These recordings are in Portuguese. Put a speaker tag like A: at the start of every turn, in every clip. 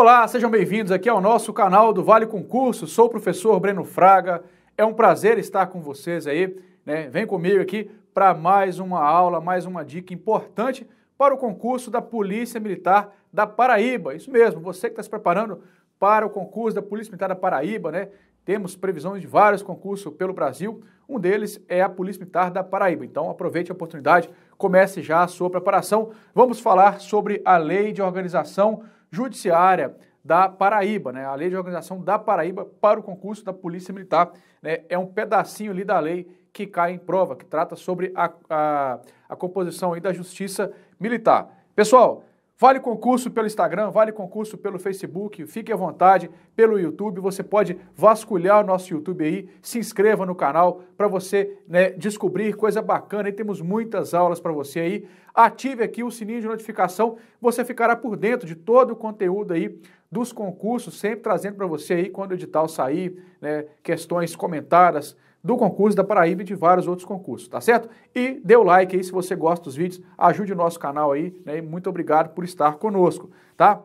A: Olá, sejam bem-vindos aqui ao nosso canal do Vale Concurso. Sou o professor Breno Fraga. É um prazer estar com vocês aí, né? Vem comigo aqui para mais uma aula, mais uma dica importante para o concurso da Polícia Militar da Paraíba. Isso mesmo, você que está se preparando para o concurso da Polícia Militar da Paraíba, né? Temos previsões de vários concursos pelo Brasil. Um deles é a Polícia Militar da Paraíba. Então aproveite a oportunidade, comece já a sua preparação. Vamos falar sobre a Lei de Organização Judiciária da Paraíba, né? A lei de organização da Paraíba para o concurso da Polícia Militar, né? É um pedacinho ali da lei que cai em prova, que trata sobre a, a, a composição aí da Justiça Militar. Pessoal, Vale concurso pelo Instagram, vale concurso pelo Facebook, fique à vontade, pelo YouTube. Você pode vasculhar o nosso YouTube aí, se inscreva no canal para você né, descobrir coisa bacana. E temos muitas aulas para você aí. Ative aqui o sininho de notificação, você ficará por dentro de todo o conteúdo aí dos concursos, sempre trazendo para você aí quando o edital sair, né, questões comentadas do concurso da Paraíba e de vários outros concursos, tá certo? E dê o like aí se você gosta dos vídeos, ajude o nosso canal aí, né? E muito obrigado por estar conosco, tá?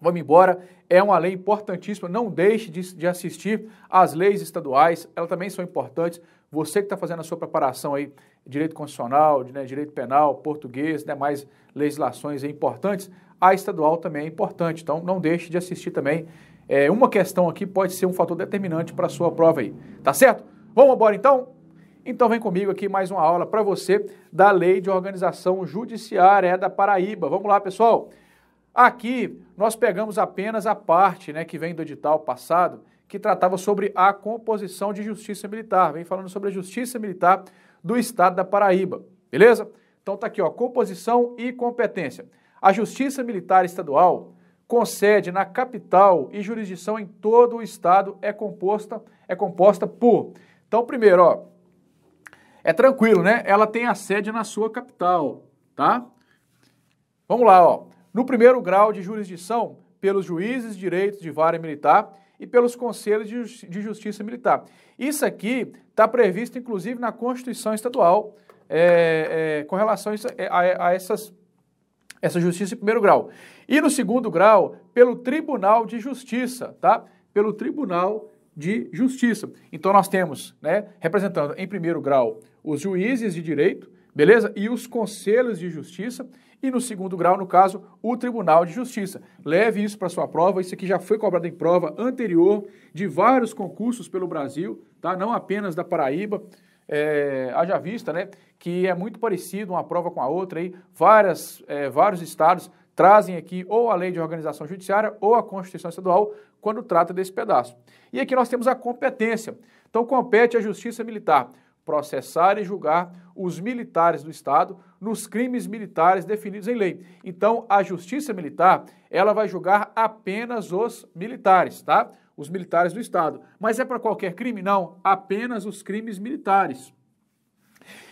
A: Vamos embora. É uma lei importantíssima. Não deixe de, de assistir às leis estaduais, elas também são importantes. Você que está fazendo a sua preparação aí, direito constitucional, né, direito penal, português, demais né, legislações importantes, a estadual também é importante. Então, não deixe de assistir também. É, uma questão aqui pode ser um fator determinante para a sua prova aí. Tá certo? Vamos embora então? Então vem comigo aqui mais uma aula para você da Lei de Organização Judiciária da Paraíba. Vamos lá, pessoal. Aqui nós pegamos apenas a parte, né, que vem do edital passado, que tratava sobre a composição de justiça militar. Vem falando sobre a justiça militar do estado da Paraíba. Beleza? Então tá aqui, ó, composição e competência. A Justiça Militar Estadual, com sede na capital e jurisdição em todo o estado, é composta é composta por então, primeiro, ó, é tranquilo, né? Ela tem a sede na sua capital, tá? Vamos lá, ó. No primeiro grau de jurisdição, pelos juízes de direitos de vara militar e pelos conselhos de, justiça militar. Isso aqui está previsto, inclusive, na Constituição Estadual, é, é, com relação é, a, a, essas essa justiça em primeiro grau. E no segundo grau, pelo Tribunal de Justiça, tá? Pelo Tribunal de Justiça. Então nós temos, né, representando em primeiro grau os juízes de direito, beleza? E os conselhos de justiça e no segundo grau, no caso, o Tribunal de Justiça. Leve isso para sua prova, isso aqui já foi cobrado em prova anterior de vários concursos pelo Brasil, tá? Não apenas da Paraíba. É, haja vista, né, que é muito parecido uma prova com a outra aí, várias, é, vários estados trazem aqui ou a lei de organização judiciária ou a Constituição Estadual quando trata desse pedaço. E aqui nós temos a competência. Então, compete à Justiça Militar processar e julgar os militares do Estado nos crimes militares definidos em lei. Então, a Justiça Militar, ela vai julgar apenas os militares, tá? Os militares do Estado. Mas é para qualquer crime? Não, apenas os crimes militares.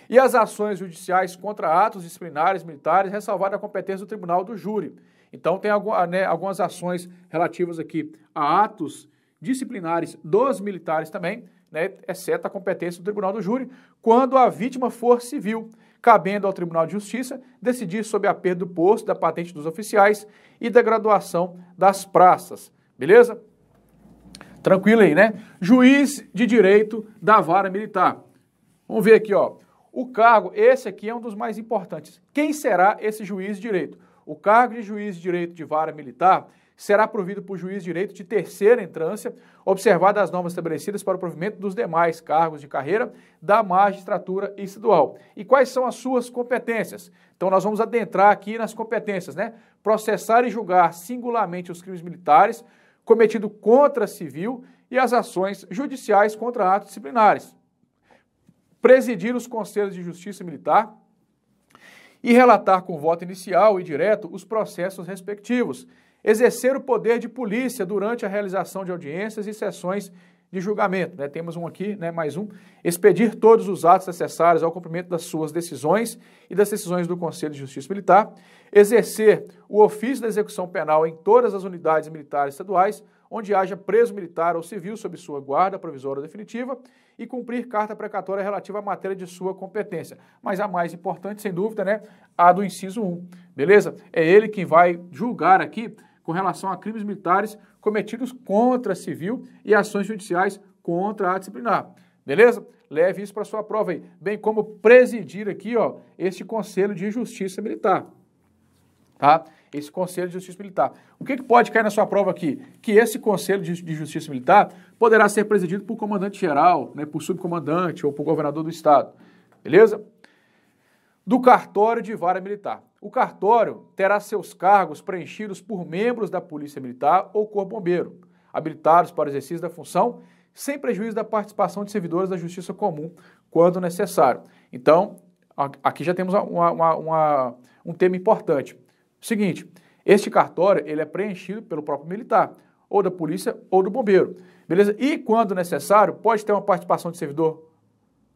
A: E as ações judiciais contra atos disciplinares militares, ressalvada a competência do Tribunal do Júri. Então, tem ah, né, algumas ações relativas aqui a atos disciplinares dos militares também, né, exceto a competência do Tribunal do Júri, quando a vítima for civil, cabendo ao Tribunal de Justiça decidir sobre a perda do posto, da patente dos oficiais e da graduação das praças. Beleza? Tranquilo aí, né? Juiz de Direito da Vara Militar. Vamos ver aqui, ó. O cargo, esse aqui é um dos mais importantes. Quem será esse juiz de direito? o cargo de juiz de direito de vara militar será provido por juiz de direito de terceira entrância, observadas as normas estabelecidas para o provimento dos demais cargos de carreira da magistratura estadual. E quais são as suas competências? Então nós vamos adentrar aqui nas competências, né? Processar e julgar singularmente os crimes militares cometidos contra civil e as ações judiciais contra atos disciplinares. Presidir os conselhos de justiça militar, e relatar com voto inicial e direto os processos respectivos, exercer o poder de polícia durante a realização de audiências e sessões de julgamento. Né? Temos um aqui, né? mais um. Expedir todos os atos necessários ao cumprimento das suas decisões e das decisões do Conselho de Justiça Militar. Exercer o ofício da execução penal em todas as unidades militares estaduais, onde haja preso militar ou civil sob sua guarda provisória definitiva e cumprir carta precatória relativa à matéria de sua competência. Mas a mais importante, sem dúvida, né, a do inciso 1. Beleza? É ele quem vai julgar aqui com relação a crimes militares cometidos contra a civil e ações judiciais contra a disciplinar. Beleza? Leve isso para sua prova aí, bem como presidir aqui, ó, este Conselho de Justiça Militar. Tá? esse Conselho de Justiça Militar. O que, é que pode cair na sua prova aqui? Que esse Conselho de Justiça Militar poderá ser presidido por comandante-geral, né, por subcomandante ou por governador do Estado. Beleza? Do cartório de vara militar. O cartório terá seus cargos preenchidos por membros da Polícia Militar ou Corpo Bombeiro, habilitados para o exercício da função, sem prejuízo da participação de servidores da Justiça Comum, quando necessário. Então, aqui já temos uma, uma, uma, um tema importante. Seguinte, este cartório ele é preenchido pelo próprio militar, ou da polícia ou do bombeiro. Beleza? E quando necessário, pode ter uma participação de servidor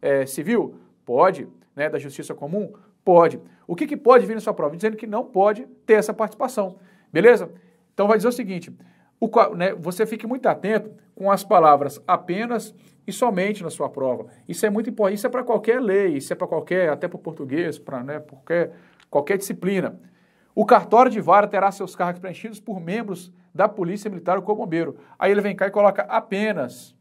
A: é, civil? Pode. Né, da justiça comum? Pode. O que, que pode vir na sua prova? Dizendo que não pode ter essa participação. Beleza? Então vai dizer o seguinte: o, né, você fique muito atento com as palavras apenas e somente na sua prova. Isso é muito importante. Isso é para qualquer lei, isso é para qualquer, até para o português, para né, qualquer, qualquer disciplina. O cartório de vara terá seus cargos preenchidos por membros da Polícia Militar ou Corpo Bombeiro. Aí ele vem cá e coloca apenas.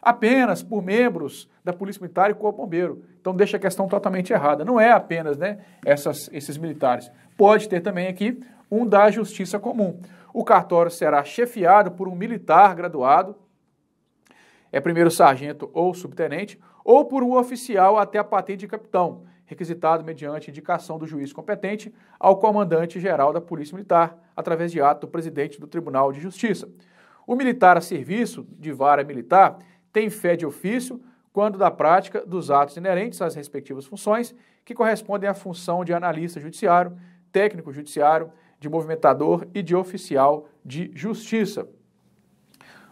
A: Apenas por membros da Polícia Militar e Corpo Bombeiro. Então deixa a questão totalmente errada. Não é apenas né, essas, esses militares. Pode ter também aqui um da Justiça Comum. O cartório será chefiado por um militar graduado, é primeiro sargento ou subtenente, ou por um oficial até a patente de capitão requisitado mediante indicação do juiz competente ao comandante-geral da Polícia Militar, através de ato do presidente do Tribunal de Justiça. O militar a serviço de vara militar tem fé de ofício quando da prática dos atos inerentes às respectivas funções, que correspondem à função de analista judiciário, técnico judiciário, de movimentador e de oficial de justiça.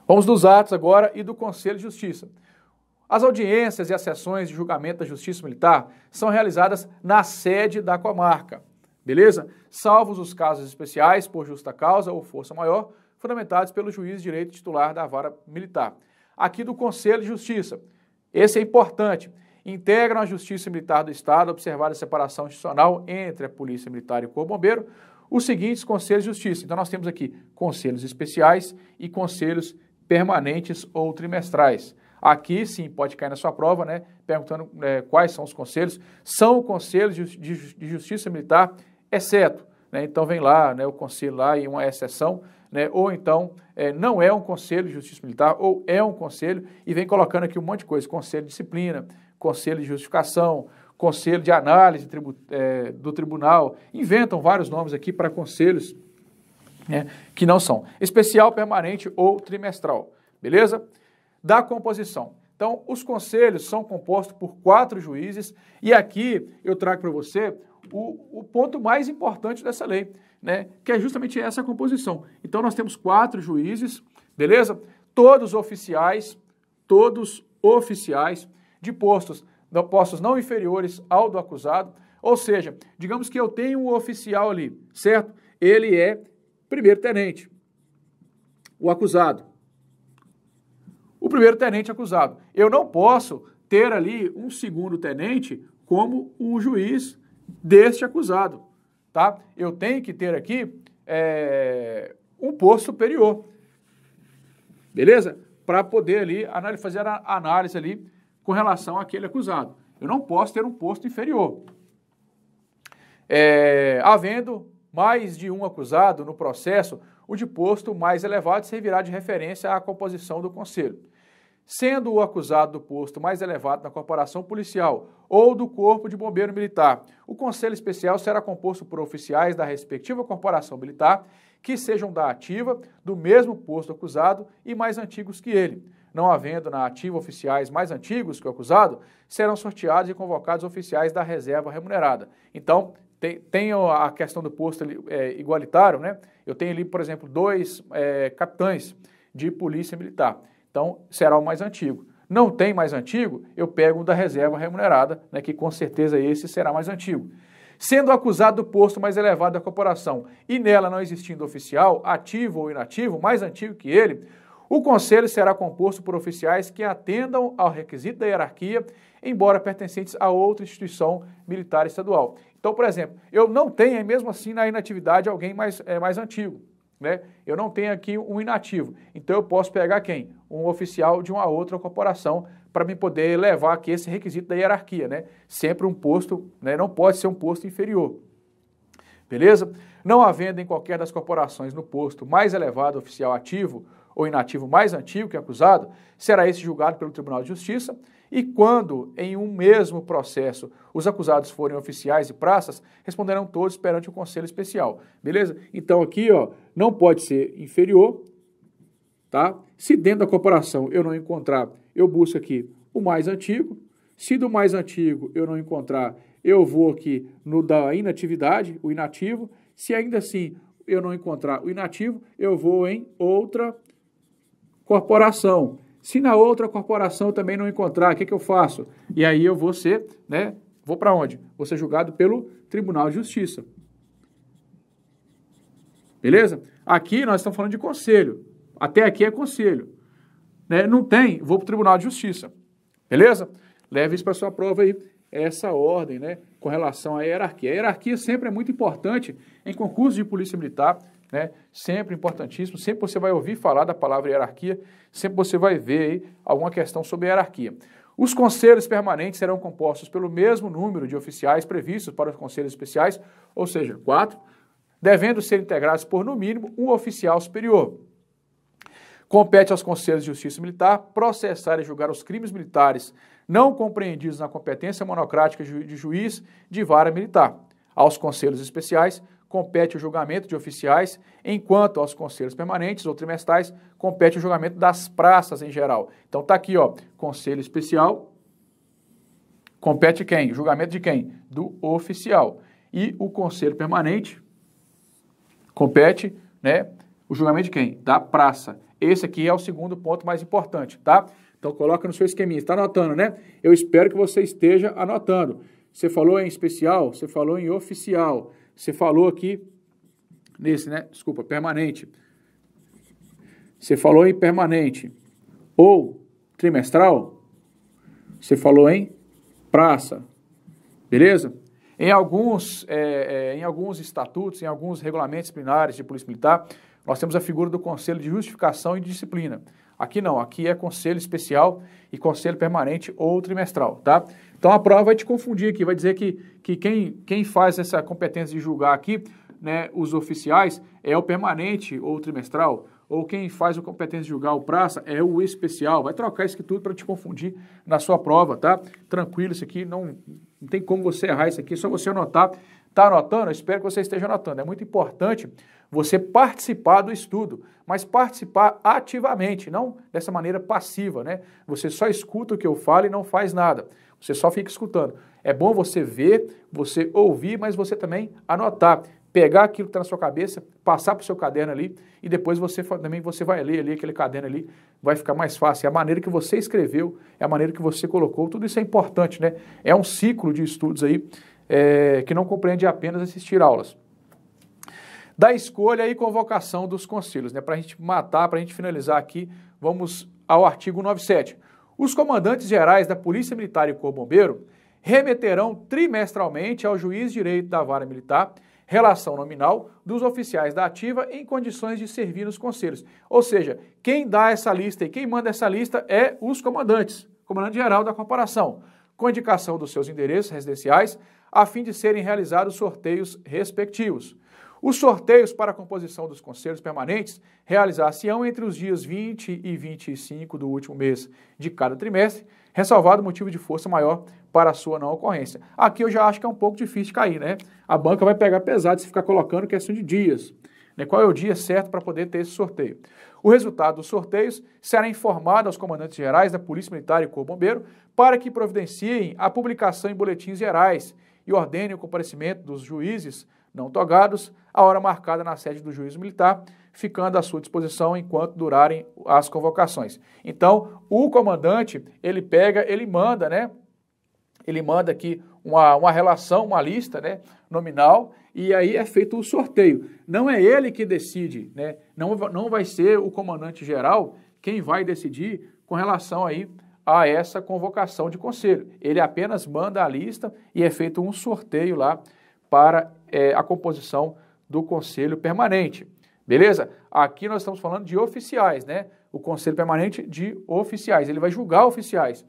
A: Vamos dos atos agora e do Conselho de Justiça. As audiências e as sessões de julgamento da Justiça Militar são realizadas na sede da comarca, beleza? Salvos os casos especiais por justa causa ou força maior, fundamentados pelo juiz de direito titular da vara militar. Aqui do Conselho de Justiça. Esse é importante. Integram a Justiça Militar do Estado, observada a separação institucional entre a Polícia Militar e o Corpo Bombeiro, os seguintes conselhos de justiça. Então, nós temos aqui conselhos especiais e conselhos permanentes ou trimestrais. Aqui sim pode cair na sua prova, né? Perguntando é, quais são os conselhos. São conselhos de, de, de justiça militar, exceto. Né? Então vem lá né, o conselho lá e uma exceção. Né? Ou então é, não é um conselho de justiça militar, ou é um conselho, e vem colocando aqui um monte de coisa: conselho de disciplina, conselho de justificação, conselho de análise tribu, é, do tribunal. Inventam vários nomes aqui para conselhos né, que não são. Especial, permanente ou trimestral. Beleza? da composição. Então, os conselhos são compostos por quatro juízes, e aqui eu trago para você o, o, ponto mais importante dessa lei, né? que é justamente essa composição. Então, nós temos quatro juízes, beleza? Todos oficiais, todos oficiais de postos, de postos não inferiores ao do acusado. Ou seja, digamos que eu tenho um oficial ali, certo? Ele é primeiro tenente, o acusado primeiro tenente acusado. Eu não posso ter ali um segundo tenente como um juiz deste acusado, tá? Eu tenho que ter aqui é, um posto superior, beleza? Para poder ali fazer a análise ali com relação àquele acusado. Eu não posso ter um posto inferior. É, havendo mais de um acusado no processo, o de posto mais elevado servirá de referência à composição do conselho sendo o acusado do posto mais elevado na corporação policial ou do Corpo de Bombeiro Militar. O Conselho Especial será composto por oficiais da respectiva corporação militar que sejam da ativa, do mesmo posto acusado e mais antigos que ele. Não havendo na ativa oficiais mais antigos que o acusado, serão sorteados e convocados oficiais da reserva remunerada. Então, tem, tem a questão do posto é, igualitário, né? Eu tenho ali, por exemplo, dois é, capitães de polícia militar. Então, será o mais antigo. Não tem mais antigo, eu pego um da reserva remunerada, né, que com certeza esse será mais antigo. Sendo acusado do posto mais elevado da corporação e nela não existindo oficial, ativo ou inativo, mais antigo que ele, o conselho será composto por oficiais que atendam ao requisito da hierarquia, embora pertencentes a outra instituição militar estadual. Então, por exemplo, eu não tenho, mesmo assim, na inatividade alguém mais, é, mais antigo. Né? Eu não tenho aqui um inativo. Então, eu posso pegar quem? um oficial de uma outra corporação para me poder levar aqui esse requisito da hierarquia, né? Sempre um posto, né? Não pode ser um posto inferior. Beleza? Não havendo em qualquer das corporações no posto mais elevado oficial ativo ou inativo mais antigo que acusado, será esse julgado pelo Tribunal de Justiça. E quando, em um mesmo processo, os acusados forem oficiais e praças, responderão todos perante o Conselho Especial. Beleza? Então aqui, ó, não pode ser inferior tá? Se dentro da corporação eu não encontrar, eu busco aqui o mais antigo. Se do mais antigo eu não encontrar, eu vou aqui no da inatividade, o inativo. Se ainda assim eu não encontrar o inativo, eu vou em outra corporação. Se na outra corporação também não encontrar, o que, que eu faço? E aí eu vou ser, né? Vou para onde? Vou ser julgado pelo Tribunal de Justiça. Beleza? Aqui nós estamos falando de conselho. Até aqui é conselho. Né? Não tem, vou para o Tribunal de Justiça. Beleza? Leve isso para sua prova aí, essa ordem, né? Com relação à hierarquia. A hierarquia sempre é muito importante em concurso de polícia militar, né? Sempre importantíssimo. Sempre você vai ouvir falar da palavra hierarquia, sempre você vai ver aí alguma questão sobre hierarquia. Os conselhos permanentes serão compostos pelo mesmo número de oficiais previstos para os conselhos especiais, ou seja, quatro, devendo ser integrados por, no mínimo, um oficial superior. Compete aos Conselhos de Justiça Militar processar e julgar os crimes militares não compreendidos na competência monocrática de juiz de vara militar. Aos Conselhos Especiais compete o julgamento de oficiais, enquanto aos conselhos permanentes ou trimestrais compete o julgamento das praças em geral. Então está aqui, ó, Conselho Especial compete quem? Julgamento de quem? Do oficial. E o Conselho Permanente compete, né, o julgamento de quem? Da praça. Esse aqui é o segundo ponto mais importante, tá? Então coloca no seu esqueminha. Está anotando, né? Eu espero que você esteja anotando. Você falou em especial, você falou em oficial, você falou aqui nesse, né? Desculpa, permanente. Você falou em permanente ou trimestral. Você falou em praça, beleza? Em alguns, é, é, em alguns estatutos, em alguns regulamentos disciplinares de polícia militar, nós temos a figura do Conselho de Justificação e Disciplina. Aqui não, aqui é conselho especial e conselho permanente ou trimestral, tá? Então a prova vai te confundir aqui, vai dizer que, que quem, quem faz essa competência de julgar aqui, né, os oficiais, é o permanente ou trimestral, ou quem faz a competência de julgar o praça é o especial. Vai trocar isso aqui tudo para te confundir na sua prova, tá? Tranquilo, isso aqui não, não tem como você errar isso aqui, é só você anotar. Tá anotando? Eu espero que você esteja anotando. É muito importante você participar do estudo, mas participar ativamente, não dessa maneira passiva, né? Você só escuta o que eu falo e não faz nada. Você só fica escutando. É bom você ver, você ouvir, mas você também anotar, pegar aquilo que está na sua cabeça, passar para o seu caderno ali e depois você também você vai ler ali aquele caderno ali, vai ficar mais fácil. É a maneira que você escreveu, é a maneira que você colocou, tudo isso é importante, né? É um ciclo de estudos aí é, que não compreende apenas assistir aulas da escolha e convocação dos conselhos. Né? Para a gente matar, para a gente finalizar aqui, vamos ao artigo 97. Os comandantes gerais da Polícia Militar e Corpo Bombeiro remeterão trimestralmente ao juiz direito da vara militar relação nominal dos oficiais da ativa em condições de servir nos conselhos. Ou seja, quem dá essa lista e quem manda essa lista é os comandantes, comandante geral da corporação, com indicação dos seus endereços residenciais, a fim de serem realizados sorteios respectivos. Os sorteios para a composição dos conselhos permanentes realizar-se-ão entre os dias 20 e 25 do último mês de cada trimestre, ressalvado motivo de força maior para a sua não ocorrência. Aqui eu já acho que é um pouco difícil de cair, né? A banca vai pegar pesado se ficar colocando questão de dias. Né? Qual é o dia certo para poder ter esse sorteio? O resultado dos sorteios será informado aos comandantes gerais da Polícia Militar e Corpo Bombeiro para que providenciem a publicação em boletins gerais e ordenem o comparecimento dos juízes não togados, a hora marcada na sede do juízo militar, ficando à sua disposição enquanto durarem as convocações. Então, o comandante, ele pega, ele manda, né? Ele manda aqui uma, uma relação, uma lista, né? Nominal, e aí é feito o sorteio. Não é ele que decide, né? Não, não vai ser o comandante geral quem vai decidir com relação aí a essa convocação de conselho. Ele apenas manda a lista e é feito um sorteio lá para é, a composição do Conselho Permanente. Beleza? Aqui nós estamos falando de oficiais, né? O Conselho Permanente de oficiais. Ele vai julgar oficiais.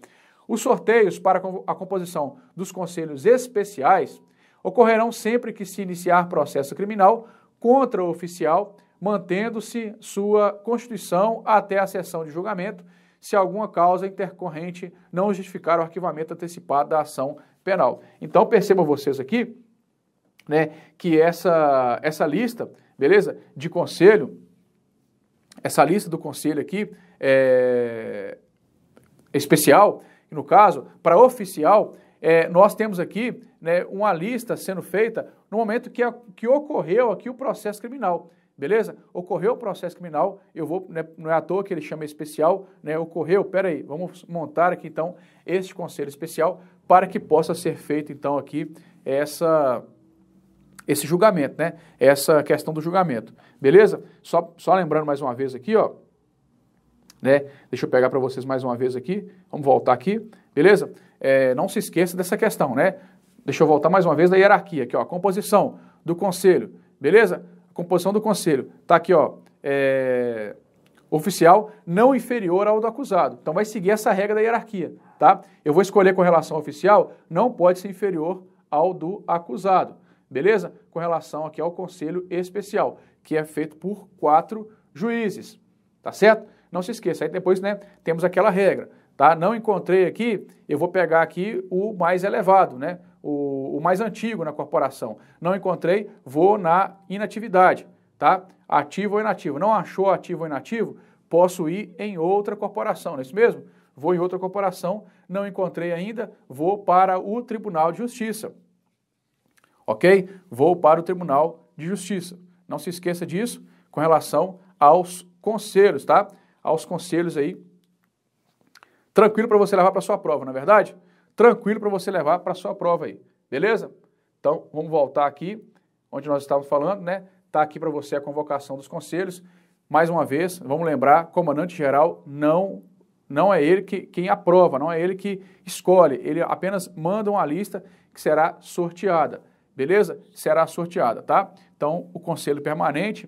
A: Os sorteios para a composição dos conselhos especiais ocorrerão sempre que se iniciar processo criminal contra o oficial, mantendo-se sua constituição até a sessão de julgamento, se alguma causa intercorrente não justificar o arquivamento antecipado da ação penal. Então percebam vocês aqui né, que essa, essa lista, beleza, de conselho, essa lista do conselho aqui é especial, no caso, para oficial, é, nós temos aqui né, uma lista sendo feita no momento que, a, que ocorreu aqui o processo criminal. Beleza? Ocorreu o processo criminal, eu vou, né, não é à toa que ele chama especial, né? Ocorreu, peraí, vamos montar aqui então este conselho especial para que possa ser feito então aqui essa esse julgamento, né? Essa questão do julgamento. Beleza? Só, só lembrando mais uma vez aqui, ó. Né? Deixa eu pegar para vocês mais uma vez aqui. Vamos voltar aqui. Beleza? É, não se esqueça dessa questão, né? Deixa eu voltar mais uma vez da hierarquia aqui, ó. A composição do conselho. Beleza? A composição do conselho. Tá aqui, ó. É, oficial não inferior ao do acusado. Então vai seguir essa regra da hierarquia, tá? Eu vou escolher com relação ao oficial, não pode ser inferior ao do acusado beleza? Com relação aqui ao conselho especial, que é feito por quatro juízes, tá certo? Não se esqueça, aí depois, né, temos aquela regra, tá? Não encontrei aqui, eu vou pegar aqui o mais elevado, né? O, o mais antigo na corporação. Não encontrei, vou na inatividade, tá? Ativo ou inativo. Não achou ativo ou inativo? Posso ir em outra corporação, não é isso mesmo? Vou em outra corporação, não encontrei ainda, vou para o Tribunal de Justiça ok? Vou para o Tribunal de Justiça. Não se esqueça disso com relação aos conselhos, tá? Aos conselhos aí. Tranquilo para você levar para sua prova, na é verdade? Tranquilo para você levar para sua prova aí, beleza? Então, vamos voltar aqui onde nós estávamos falando, né? Tá aqui para você a convocação dos conselhos. Mais uma vez, vamos lembrar, comandante geral não não é ele que, quem aprova, não é ele que escolhe, ele apenas manda uma lista que será sorteada beleza? Será sorteada, tá? Então, o Conselho Permanente,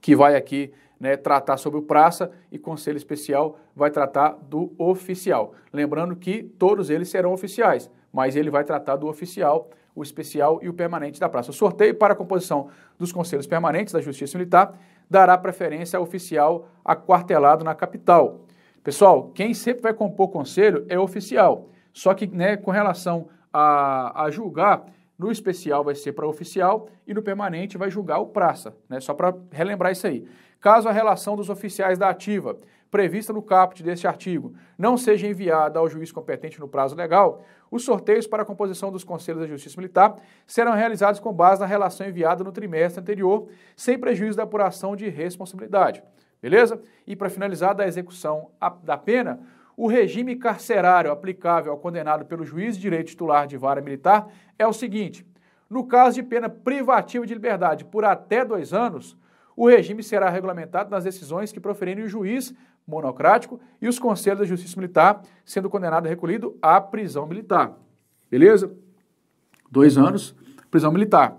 A: que vai aqui né, tratar sobre o praça, e Conselho Especial vai tratar do oficial. Lembrando que todos eles serão oficiais, mas ele vai tratar do oficial, o especial e o permanente da praça. O sorteio para a composição dos conselhos permanentes da Justiça Militar dará preferência ao oficial aquartelado na capital. Pessoal, quem sempre vai compor conselho é oficial. Só que né, com relação a, a julgar, no especial vai ser para oficial e no permanente vai julgar o praça, né? Só para relembrar isso aí. Caso a relação dos oficiais da ativa, prevista no caput deste artigo, não seja enviada ao juiz competente no prazo legal, os sorteios para a composição dos conselhos da Justiça Militar serão realizados com base na relação enviada no trimestre anterior, sem prejuízo da apuração de responsabilidade. Beleza? E para finalizar, da execução da pena, o regime carcerário aplicável ao condenado pelo juiz de direito titular de vara militar é o seguinte: no caso de pena privativa de liberdade por até dois anos, o regime será regulamentado nas decisões que proferirem o juiz monocrático e os conselhos da Justiça Militar, sendo condenado recolhido à prisão militar. Beleza? Dois anos, prisão militar.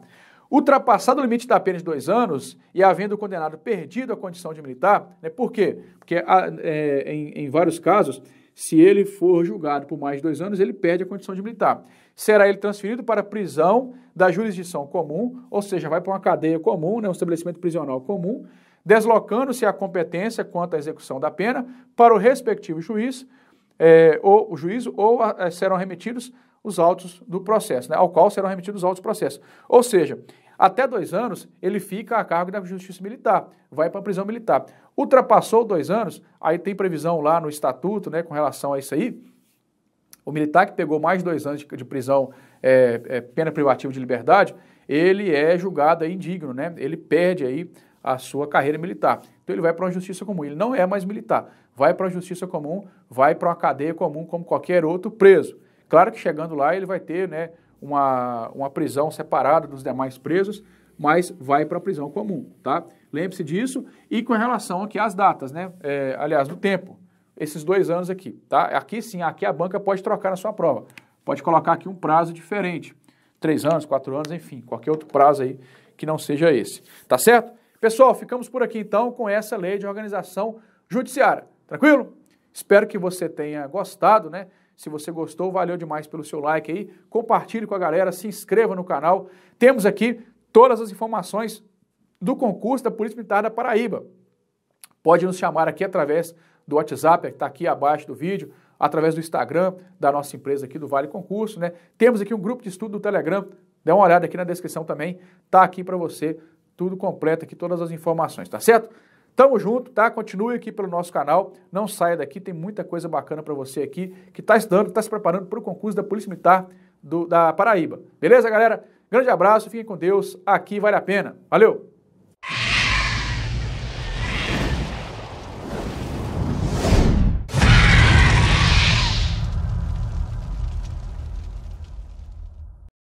A: Ultrapassado o limite da pena de dois anos e havendo o condenado perdido a condição de militar, né, por quê? Porque ah, é, em, em vários casos, se ele for julgado por mais de dois anos, ele perde a condição de militar. Será ele transferido para a prisão da jurisdição comum, ou seja, vai para uma cadeia comum, né, um estabelecimento prisional comum, deslocando-se a competência quanto à execução da pena para o respectivo juiz, é, ou o juízo, ou a, é, serão remetidos os autos do processo, né, ao qual serão remetidos os autos do processo. Ou seja, até dois anos, ele fica a cargo da Justiça Militar, vai para a prisão militar. Ultrapassou dois anos, aí tem previsão lá no estatuto, né, com relação a isso aí. O militar que pegou mais de dois anos de, de prisão, é, é, pena privativa de liberdade, ele é julgado indigno, né? Ele perde aí a sua carreira militar. Então ele vai para uma justiça comum. Ele não é mais militar. Vai para uma justiça comum, vai para uma cadeia comum como qualquer outro preso. Claro que chegando lá ele vai ter, né, uma, uma prisão separada dos demais presos, mas vai para a prisão comum, tá? Lembre-se disso. E com relação aqui às datas, né? É, aliás, do tempo. Esses dois anos aqui, tá? Aqui sim, aqui a banca pode trocar na sua prova. Pode colocar aqui um prazo diferente. Três anos, quatro anos, enfim, qualquer outro prazo aí que não seja esse. Tá certo? Pessoal, ficamos por aqui então com essa lei de organização judiciária. Tranquilo? Espero que você tenha gostado, né? Se você gostou, valeu demais pelo seu like aí. Compartilhe com a galera, se inscreva no canal. Temos aqui todas as informações do concurso da Polícia Militar da Paraíba. Pode nos chamar aqui através do WhatsApp, que está aqui abaixo do vídeo, através do Instagram da nossa empresa aqui do Vale Concurso, né? Temos aqui um grupo de estudo do Telegram. Dê uma olhada aqui na descrição também, tá aqui para você tudo completo aqui, todas as informações, tá certo? Tamo junto, tá? Continue aqui pelo nosso canal. Não saia daqui, tem muita coisa bacana para você aqui que está estudando, está se preparando para o concurso da Polícia Militar do, da Paraíba. Beleza, galera? Grande abraço, fiquem com Deus. Aqui vale a pena. Valeu!